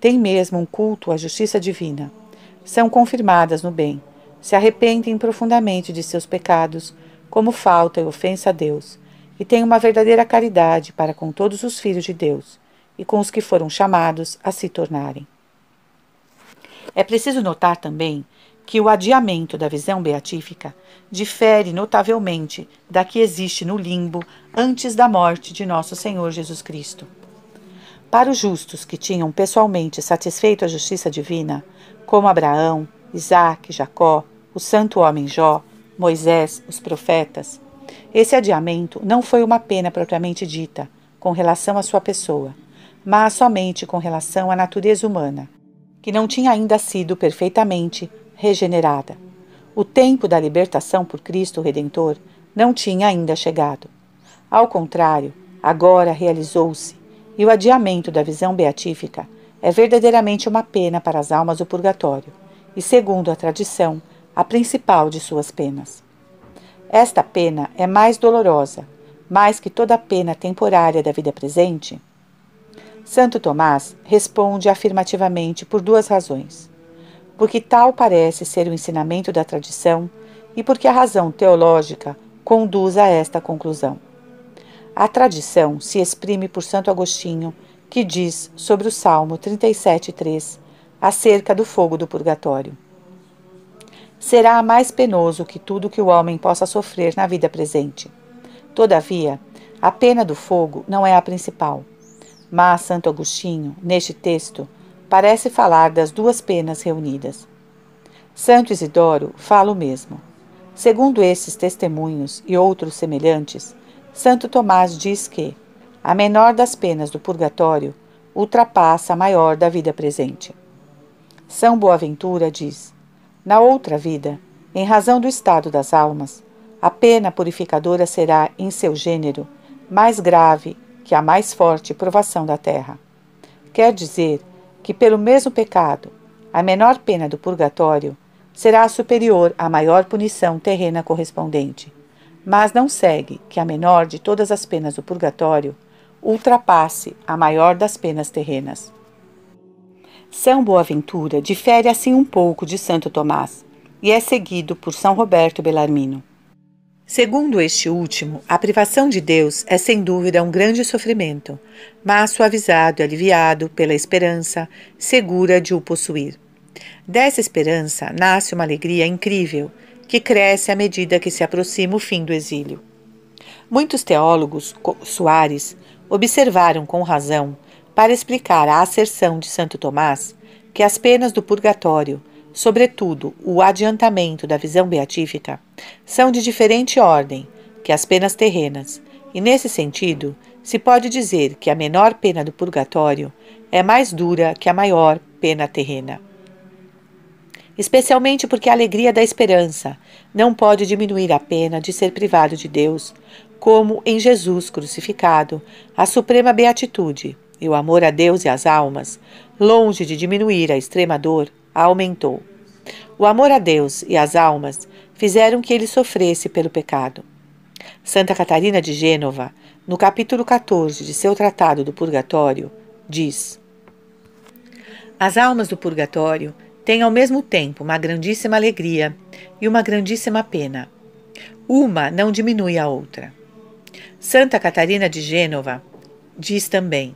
Têm mesmo um culto à justiça divina. São confirmadas no bem se arrependem profundamente de seus pecados, como falta e ofensa a Deus, e têm uma verdadeira caridade para com todos os filhos de Deus e com os que foram chamados a se tornarem. É preciso notar também que o adiamento da visão beatífica difere notavelmente da que existe no limbo antes da morte de nosso Senhor Jesus Cristo. Para os justos que tinham pessoalmente satisfeito a justiça divina, como Abraão, Isaac, Jacó, o santo homem Jó, Moisés, os profetas. Esse adiamento não foi uma pena propriamente dita com relação à sua pessoa, mas somente com relação à natureza humana, que não tinha ainda sido perfeitamente regenerada. O tempo da libertação por Cristo Redentor não tinha ainda chegado. Ao contrário, agora realizou-se, e o adiamento da visão beatífica é verdadeiramente uma pena para as almas do purgatório, e segundo a tradição, a principal de suas penas. Esta pena é mais dolorosa, mais que toda a pena temporária da vida presente? Santo Tomás responde afirmativamente por duas razões. Porque tal parece ser o ensinamento da tradição e porque a razão teológica conduz a esta conclusão. A tradição se exprime por Santo Agostinho, que diz sobre o Salmo 37,3 acerca do fogo do purgatório será mais penoso que tudo que o homem possa sofrer na vida presente. Todavia, a pena do fogo não é a principal. Mas Santo Agostinho, neste texto, parece falar das duas penas reunidas. Santo Isidoro fala o mesmo. Segundo esses testemunhos e outros semelhantes, Santo Tomás diz que a menor das penas do purgatório ultrapassa a maior da vida presente. São Boaventura diz: na outra vida, em razão do estado das almas, a pena purificadora será, em seu gênero, mais grave que a mais forte provação da terra. Quer dizer que, pelo mesmo pecado, a menor pena do purgatório será superior à maior punição terrena correspondente. Mas não segue que a menor de todas as penas do purgatório ultrapasse a maior das penas terrenas. São Boaventura difere assim um pouco de Santo Tomás e é seguido por São Roberto Bellarmino. Segundo este último, a privação de Deus é sem dúvida um grande sofrimento, mas suavizado e aliviado pela esperança segura de o possuir. Dessa esperança nasce uma alegria incrível, que cresce à medida que se aproxima o fim do exílio. Muitos teólogos, Soares, observaram com razão para explicar a asserção de Santo Tomás que as penas do purgatório, sobretudo o adiantamento da visão beatífica, são de diferente ordem que as penas terrenas, e nesse sentido, se pode dizer que a menor pena do purgatório é mais dura que a maior pena terrena. Especialmente porque a alegria da esperança não pode diminuir a pena de ser privado de Deus, como em Jesus crucificado, a suprema beatitude, e o amor a Deus e às almas, longe de diminuir a extrema dor, aumentou. O amor a Deus e às almas fizeram que ele sofresse pelo pecado. Santa Catarina de Gênova, no capítulo 14 de seu Tratado do Purgatório, diz: As almas do purgatório têm ao mesmo tempo uma grandíssima alegria e uma grandíssima pena. Uma não diminui a outra. Santa Catarina de Gênova diz também: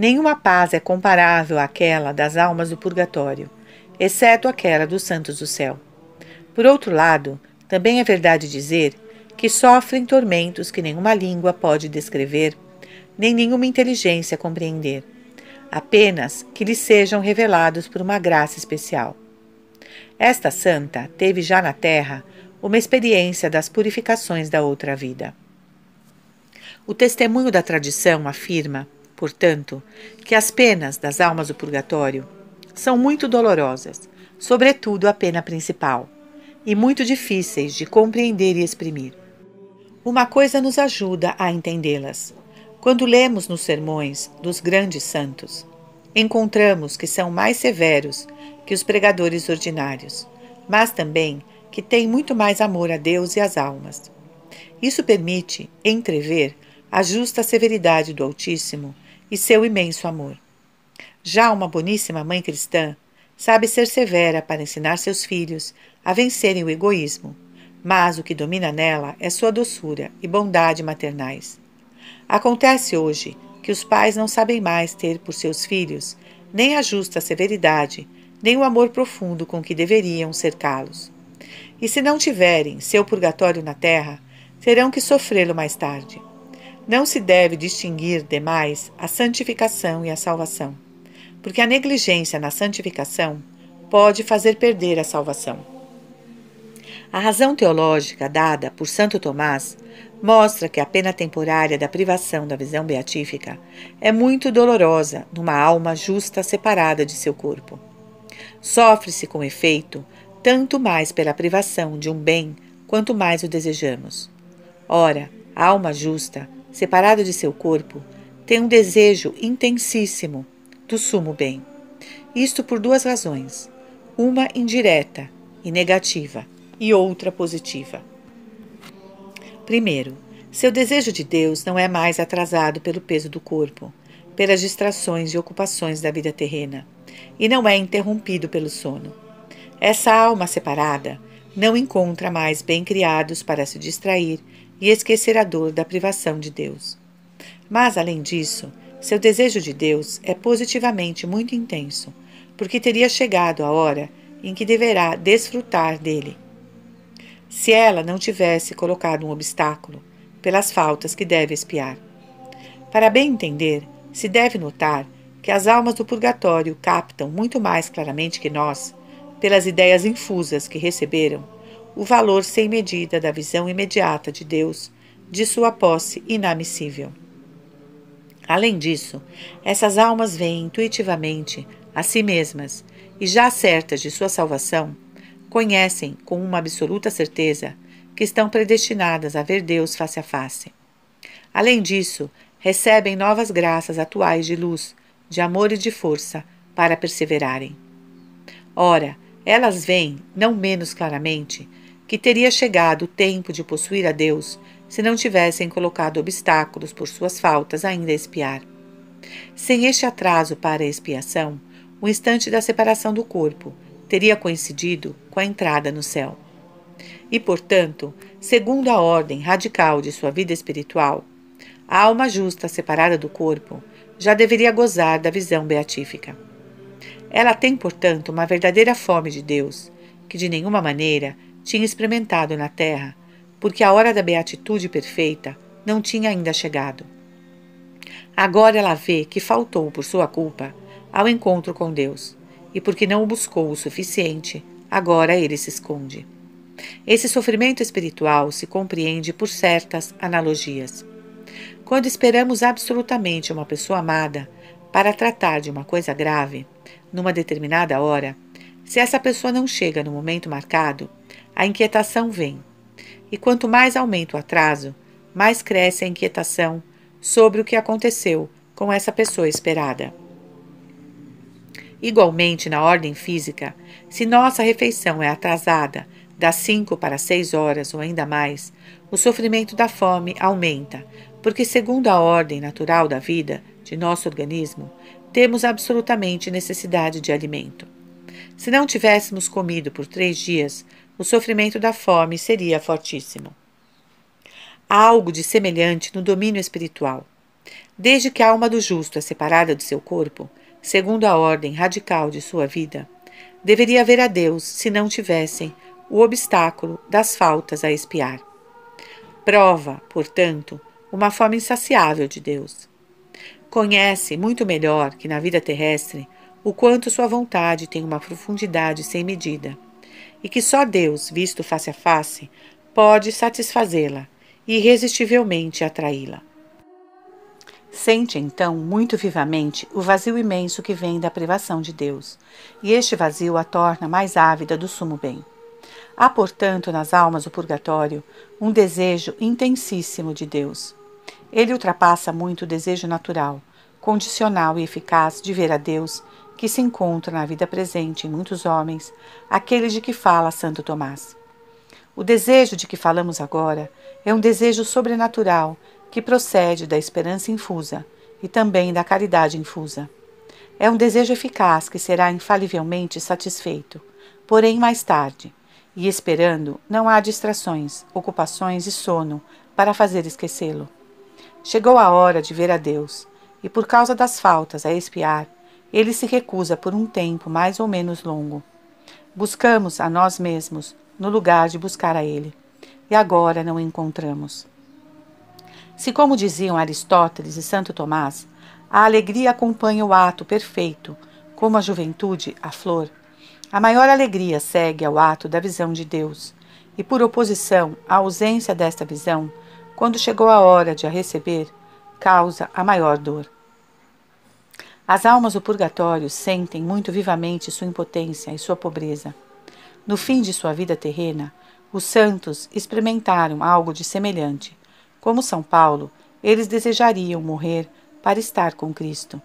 Nenhuma paz é comparável àquela das almas do purgatório, exceto aquela dos santos do céu. Por outro lado, também é verdade dizer que sofrem tormentos que nenhuma língua pode descrever, nem nenhuma inteligência compreender, apenas que lhes sejam revelados por uma graça especial. Esta santa teve já na terra uma experiência das purificações da outra vida. O testemunho da tradição afirma portanto, que as penas das almas do purgatório são muito dolorosas, sobretudo a pena principal, e muito difíceis de compreender e exprimir. Uma coisa nos ajuda a entendê-las. Quando lemos nos sermões dos grandes santos, encontramos que são mais severos que os pregadores ordinários, mas também que têm muito mais amor a Deus e às almas. Isso permite entrever a justa severidade do Altíssimo e seu imenso amor. Já uma boníssima mãe cristã sabe ser severa para ensinar seus filhos a vencerem o egoísmo, mas o que domina nela é sua doçura e bondade maternais. Acontece hoje que os pais não sabem mais ter por seus filhos nem a justa severidade, nem o amor profundo com que deveriam cercá-los. E se não tiverem seu purgatório na terra, terão que sofrê-lo mais tarde. Não se deve distinguir demais a santificação e a salvação, porque a negligência na santificação pode fazer perder a salvação. A razão teológica dada por Santo Tomás mostra que a pena temporária da privação da visão beatífica é muito dolorosa numa alma justa separada de seu corpo. Sofre-se com efeito tanto mais pela privação de um bem quanto mais o desejamos. Ora, a alma justa separado de seu corpo, tem um desejo intensíssimo do sumo bem. Isto por duas razões: uma indireta e negativa, e outra positiva. Primeiro, seu desejo de Deus não é mais atrasado pelo peso do corpo, pelas distrações e ocupações da vida terrena, e não é interrompido pelo sono. Essa alma separada não encontra mais bem criados para se distrair e esquecer a dor da privação de Deus. Mas, além disso, seu desejo de Deus é positivamente muito intenso, porque teria chegado a hora em que deverá desfrutar dele. Se ela não tivesse colocado um obstáculo pelas faltas que deve espiar. Para bem entender, se deve notar que as almas do purgatório captam muito mais claramente que nós, pelas ideias infusas que receberam o valor sem medida da visão imediata de Deus, de sua posse inamissível. Além disso, essas almas veem intuitivamente a si mesmas e, já certas de sua salvação, conhecem com uma absoluta certeza que estão predestinadas a ver Deus face a face. Além disso, recebem novas graças atuais de luz, de amor e de força para perseverarem. Ora, elas veem, não menos claramente, que teria chegado o tempo de possuir a Deus se não tivessem colocado obstáculos por suas faltas ainda a espiar. Sem este atraso para a expiação, o instante da separação do corpo teria coincidido com a entrada no céu. E, portanto, segundo a ordem radical de sua vida espiritual, a alma justa separada do corpo já deveria gozar da visão beatífica. Ela tem, portanto, uma verdadeira fome de Deus, que de nenhuma maneira tinha experimentado na terra, porque a hora da beatitude perfeita não tinha ainda chegado. Agora ela vê que faltou por sua culpa ao encontro com Deus, e porque não o buscou o suficiente, agora ele se esconde. Esse sofrimento espiritual se compreende por certas analogias. Quando esperamos absolutamente uma pessoa amada para tratar de uma coisa grave, numa determinada hora, se essa pessoa não chega no momento marcado, a inquietação vem. E quanto mais aumenta o atraso, mais cresce a inquietação sobre o que aconteceu com essa pessoa esperada. Igualmente, na ordem física, se nossa refeição é atrasada das 5 para 6 horas ou ainda mais, o sofrimento da fome aumenta, porque, segundo a ordem natural da vida de nosso organismo, temos absolutamente necessidade de alimento. Se não tivéssemos comido por três dias, o sofrimento da fome seria fortíssimo. Há algo de semelhante no domínio espiritual. Desde que a alma do justo é separada do seu corpo, segundo a ordem radical de sua vida, deveria haver a Deus se não tivessem o obstáculo das faltas a espiar. Prova, portanto, uma fome insaciável de Deus. Conhece muito melhor que na vida terrestre o quanto sua vontade tem uma profundidade sem medida e que só Deus, visto face a face, pode satisfazê-la e irresistivelmente atraí-la. Sente então muito vivamente o vazio imenso que vem da privação de Deus, e este vazio a torna mais ávida do sumo bem. Há, portanto, nas almas do purgatório um desejo intensíssimo de Deus. Ele ultrapassa muito o desejo natural, condicional e eficaz de ver a Deus que se encontra na vida presente em muitos homens, aquele de que fala Santo Tomás. O desejo de que falamos agora é um desejo sobrenatural que procede da esperança infusa e também da caridade infusa. É um desejo eficaz que será infalivelmente satisfeito, porém mais tarde, e esperando, não há distrações, ocupações e sono para fazer esquecê-lo. Chegou a hora de ver a Deus, e por causa das faltas a espiar, ele se recusa por um tempo mais ou menos longo. Buscamos a nós mesmos, no lugar de buscar a Ele, e agora não o encontramos. Se, como diziam Aristóteles e Santo Tomás, a alegria acompanha o ato perfeito, como a juventude, a flor, a maior alegria segue ao ato da visão de Deus, e por oposição à ausência desta visão, quando chegou a hora de a receber, causa a maior dor. As almas do purgatório sentem muito vivamente sua impotência e sua pobreza. No fim de sua vida terrena, os santos experimentaram algo de semelhante. Como São Paulo, eles desejariam morrer para estar com Cristo.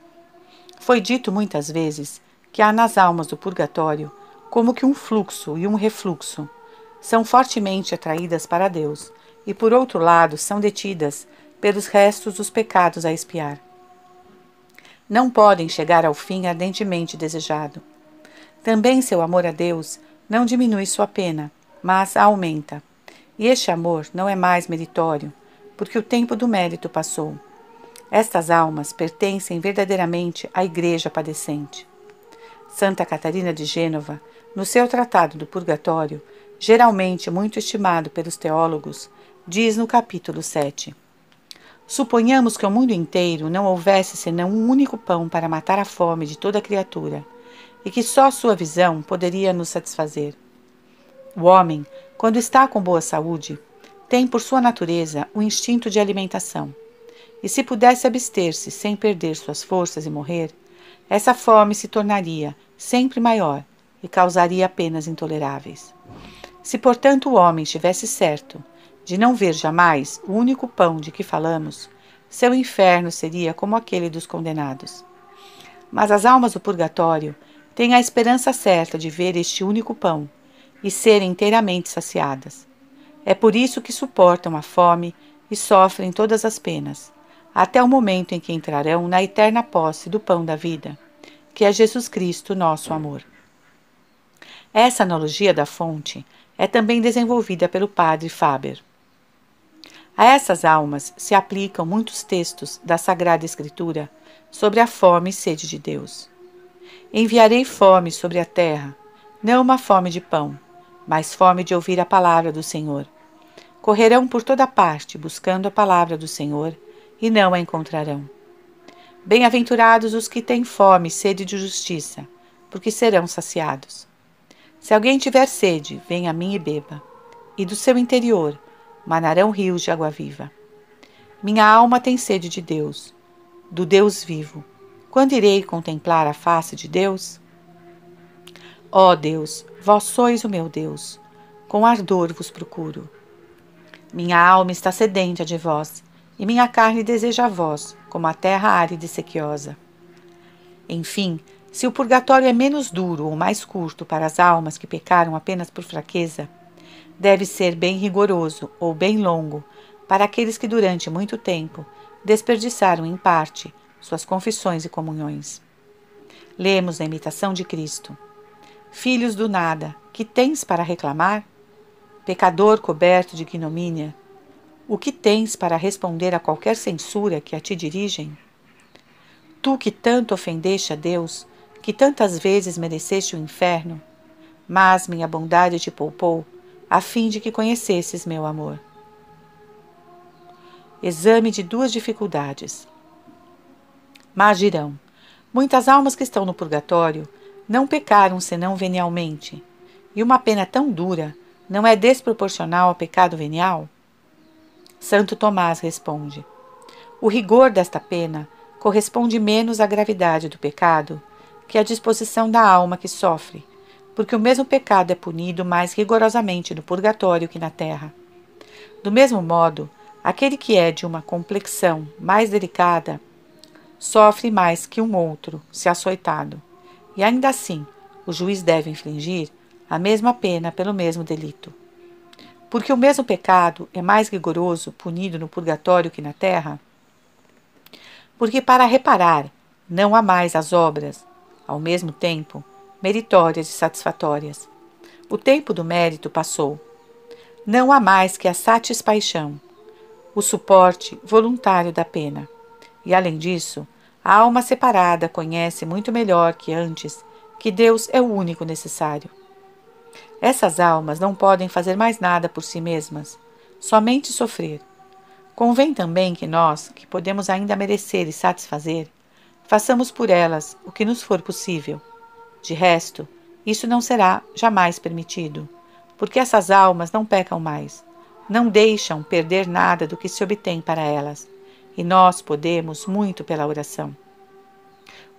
Foi dito muitas vezes que há nas almas do purgatório como que um fluxo e um refluxo. São fortemente atraídas para Deus e, por outro lado, são detidas pelos restos dos pecados a espiar não podem chegar ao fim ardentemente desejado. Também seu amor a Deus não diminui sua pena, mas a aumenta. E este amor não é mais meritório, porque o tempo do mérito passou. Estas almas pertencem verdadeiramente à Igreja padecente. Santa Catarina de Gênova, no seu Tratado do Purgatório, geralmente muito estimado pelos teólogos, diz no capítulo 7. Suponhamos que o mundo inteiro não houvesse senão um único pão para matar a fome de toda criatura, e que só sua visão poderia nos satisfazer. O homem, quando está com boa saúde, tem por sua natureza o instinto de alimentação. E se pudesse abster-se sem perder suas forças e morrer, essa fome se tornaria sempre maior e causaria penas intoleráveis. Se, portanto, o homem estivesse certo de não ver jamais o único pão de que falamos, seu inferno seria como aquele dos condenados. Mas as almas do purgatório têm a esperança certa de ver este único pão e serem inteiramente saciadas. É por isso que suportam a fome e sofrem todas as penas, até o momento em que entrarão na eterna posse do pão da vida, que é Jesus Cristo, nosso amor. Essa analogia da fonte é também desenvolvida pelo padre Faber. A essas almas se aplicam muitos textos da Sagrada Escritura sobre a fome e sede de Deus. Enviarei fome sobre a terra, não uma fome de pão, mas fome de ouvir a palavra do Senhor. Correrão por toda parte buscando a palavra do Senhor e não a encontrarão. Bem-aventurados os que têm fome e sede de justiça, porque serão saciados. Se alguém tiver sede, venha a mim e beba, e do seu interior manarão rios de água viva. Minha alma tem sede de Deus, do Deus vivo. Quando irei contemplar a face de Deus? Ó Deus, vós sois o meu Deus, com ardor vos procuro. Minha alma está sedenta de vós, e minha carne deseja a vós, como a terra árida e sequiosa. Enfim, se o purgatório é menos duro ou mais curto para as almas que pecaram apenas por fraqueza, deve ser bem rigoroso ou bem longo para aqueles que durante muito tempo desperdiçaram em parte suas confissões e comunhões. Lemos na imitação de Cristo. Filhos do nada, que tens para reclamar? Pecador coberto de ignomínia, o que tens para responder a qualquer censura que a ti dirigem? Tu que tanto ofendeste a Deus, que tantas vezes mereceste o inferno, mas minha bondade te poupou a fim de que conhecesses meu amor. Exame de duas dificuldades. Mas dirão: muitas almas que estão no purgatório não pecaram senão venialmente, e uma pena tão dura não é desproporcional ao pecado venial? Santo Tomás responde: O rigor desta pena corresponde menos à gravidade do pecado que à disposição da alma que sofre, porque o mesmo pecado é punido mais rigorosamente no purgatório que na terra. Do mesmo modo, aquele que é de uma complexão mais delicada sofre mais que um outro, se açoitado, e ainda assim o juiz deve infligir a mesma pena pelo mesmo delito. Porque o mesmo pecado é mais rigoroso punido no purgatório que na terra? Porque para reparar não há mais as obras, ao mesmo tempo, meritórias e satisfatórias. O tempo do mérito passou. Não há mais que a satisfação, o suporte voluntário da pena. E além disso, a alma separada conhece muito melhor que antes que Deus é o único necessário. Essas almas não podem fazer mais nada por si mesmas, somente sofrer. Convém também que nós, que podemos ainda merecer e satisfazer, façamos por elas o que nos for possível de resto, isso não será jamais permitido, porque essas almas não pecam mais, não deixam perder nada do que se obtém para elas, e nós podemos muito pela oração.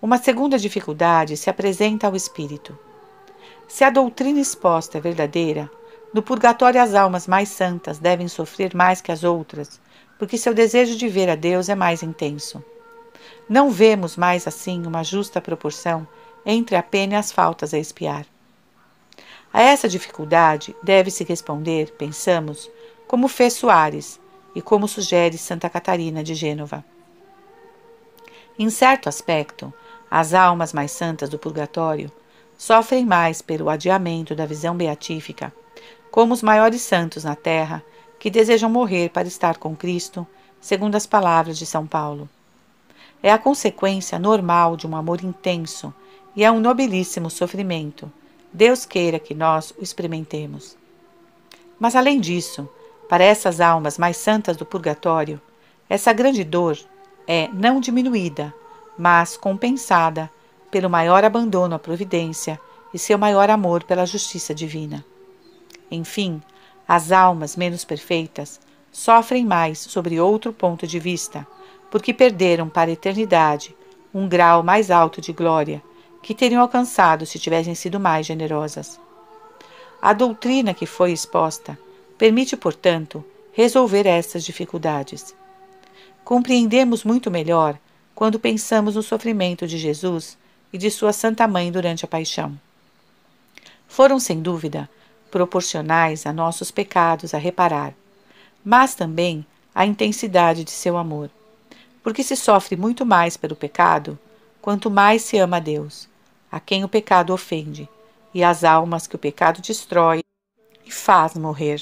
Uma segunda dificuldade se apresenta ao espírito. Se a doutrina exposta é verdadeira, no purgatório as almas mais santas devem sofrer mais que as outras, porque seu desejo de ver a Deus é mais intenso. Não vemos mais assim uma justa proporção entre a pena e as faltas a espiar. A essa dificuldade deve-se responder, pensamos, como fez Soares e como sugere Santa Catarina de Gênova. Em certo aspecto, as almas mais santas do purgatório sofrem mais pelo adiamento da visão beatífica, como os maiores santos na terra que desejam morrer para estar com Cristo, segundo as palavras de São Paulo. É a consequência normal de um amor intenso e é um nobilíssimo sofrimento. Deus queira que nós o experimentemos. Mas além disso, para essas almas mais santas do purgatório, essa grande dor é não diminuída, mas compensada pelo maior abandono à providência e seu maior amor pela justiça divina. Enfim, as almas menos perfeitas sofrem mais sobre outro ponto de vista, porque perderam para a eternidade um grau mais alto de glória que teriam alcançado se tivessem sido mais generosas. A doutrina que foi exposta permite, portanto, resolver essas dificuldades. Compreendemos muito melhor quando pensamos no sofrimento de Jesus e de sua Santa Mãe durante a paixão. Foram, sem dúvida, proporcionais a nossos pecados a reparar, mas também à intensidade de seu amor, porque se sofre muito mais pelo pecado quanto mais se ama a Deus a quem o pecado ofende, e as almas que o pecado destrói e faz morrer.